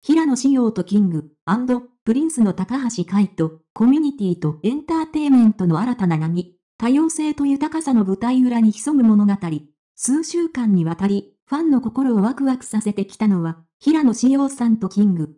平野紫耀とキング、プリンスの高橋海人、コミュニティとエンターテイメントの新たな波、多様性と豊かさの舞台裏に潜む物語。数週間にわたり、ファンの心をワクワクさせてきたのは、平野紫耀さんとキング、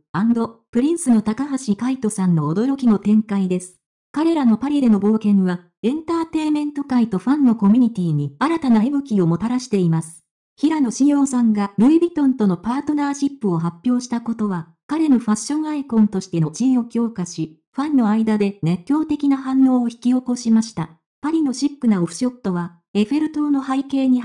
プリンスの高橋海人さんの驚きの展開です。彼らのパリでの冒険は、エンターテイメント界とファンのコミュニティに新たな息吹をもたらしています。平野紫耀さんがルイ・ヴィトンとのパートナーシップを発表したことは、彼のファッションアイコンとしての地位を強化し、ファンの間で熱狂的な反応を引き起こしました。パリのシックなオフショットは、エッフェル塔の背景に映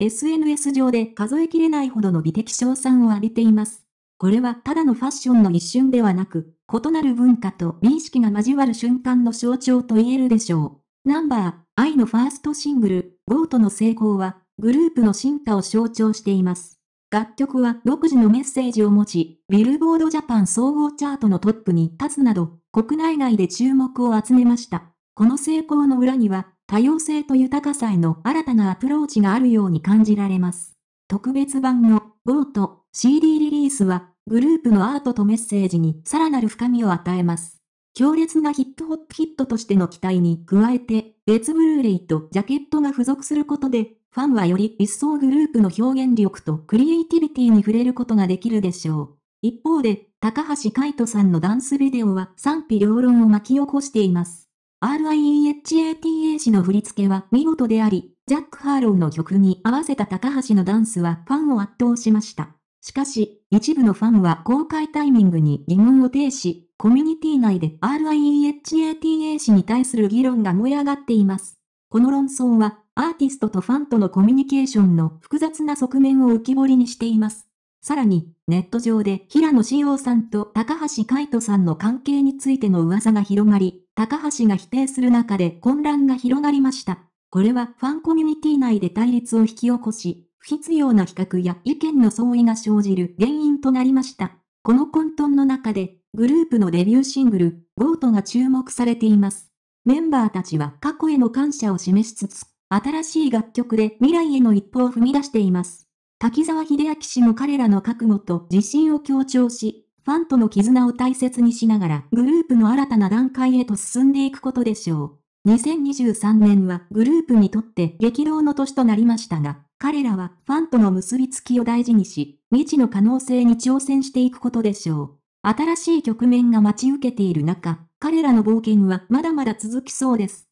え、SNS 上で数えきれないほどの美的賞賛を浴びています。これはただのファッションの一瞬ではなく、異なる文化と美意識が交わる瞬間の象徴と言えるでしょう。ナンバー、愛のファーストシングル、ゴートの成功は、グループの進化を象徴しています。楽曲は独自のメッセージを持ち、ビルボードジャパン総合チャートのトップに立つなど、国内外で注目を集めました。この成功の裏には、多様性と豊かさへの新たなアプローチがあるように感じられます。特別版のボート CD リリースは、グループのアートとメッセージにさらなる深みを与えます。強烈なヒップホップヒットとしての期待に加えて、別ブルーレイとジャケットが付属することで、ファンはより一層グループの表現力とクリエイティビティに触れることができるでしょう。一方で、高橋海人さんのダンスビデオは賛否両論を巻き起こしています。r i e h a t 氏の振り付けは見事であり、ジャック・ハーローの曲に合わせた高橋のダンスはファンを圧倒しました。しかし、一部のファンは公開タイミングに疑問を呈し、コミュニティ内で r i e h a t 氏に対する議論が燃え上がっています。この論争は、アーティストとファンとのコミュニケーションの複雑な側面を浮き彫りにしています。さらに、ネット上で平野志陽さんと高橋海人さんの関係についての噂が広がり、高橋が否定する中で混乱が広がりました。これはファンコミュニティ内で対立を引き起こし、不必要な比較や意見の相違が生じる原因となりました。この混沌の中で、グループのデビューシングル、ゴートが注目されています。メンバーたちは過去への感謝を示しつつ、新しい楽曲で未来への一歩を踏み出しています。滝沢秀明氏も彼らの覚悟と自信を強調し、ファンとの絆を大切にしながらグループの新たな段階へと進んでいくことでしょう。2023年はグループにとって激動の年となりましたが、彼らはファンとの結びつきを大事にし、未知の可能性に挑戦していくことでしょう。新しい局面が待ち受けている中、彼らの冒険はまだまだ続きそうです。